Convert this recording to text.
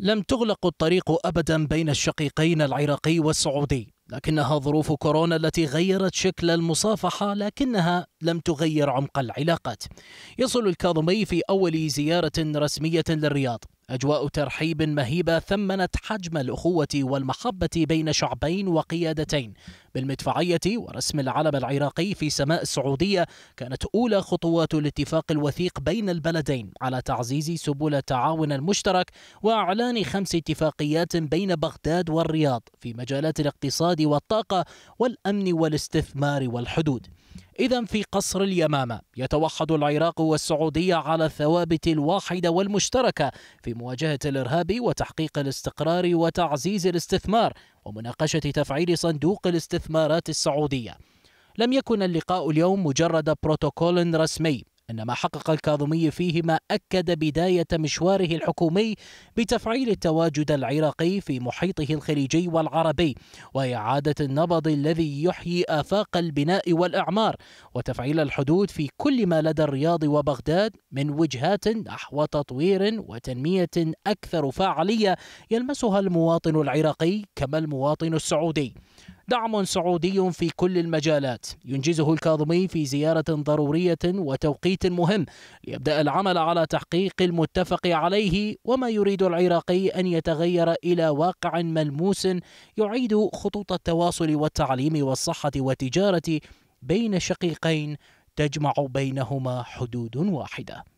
لم تغلق الطريق أبدا بين الشقيقين العراقي والسعودي لكنها ظروف كورونا التي غيرت شكل المصافحة لكنها لم تغير عمق العلاقات يصل الكاظمي في أول زيارة رسمية للرياض أجواء ترحيب مهيبة ثمنت حجم الأخوة والمحبة بين شعبين وقيادتين بالمدفعية ورسم العلم العراقي في سماء السعودية كانت أولى خطوات الاتفاق الوثيق بين البلدين على تعزيز سبل التعاون المشترك وإعلان خمس اتفاقيات بين بغداد والرياض في مجالات الاقتصاد والطاقة والأمن والاستثمار والحدود إذا في قصر اليمامة يتوحد العراق والسعودية على الثوابت الواحدة والمشتركة في مواجهة الإرهاب وتحقيق الاستقرار وتعزيز الاستثمار ومناقشة تفعيل صندوق الاستثمارات السعودية لم يكن اللقاء اليوم مجرد بروتوكول رسمي أن ما حقق الكاظمي فيهما أكد بداية مشواره الحكومي بتفعيل التواجد العراقي في محيطه الخليجي والعربي وإعادة النبض الذي يحيي آفاق البناء والإعمار وتفعيل الحدود في كل ما لدى الرياض وبغداد من وجهات نحو تطوير وتنمية أكثر فاعلية يلمسها المواطن العراقي كما المواطن السعودي دعم سعودي في كل المجالات ينجزه الكاظمي في زيارة ضرورية وتوقيت مهم ليبدأ العمل على تحقيق المتفق عليه وما يريد العراقي أن يتغير إلى واقع ملموس يعيد خطوط التواصل والتعليم والصحة والتجارة بين شقيقين تجمع بينهما حدود واحده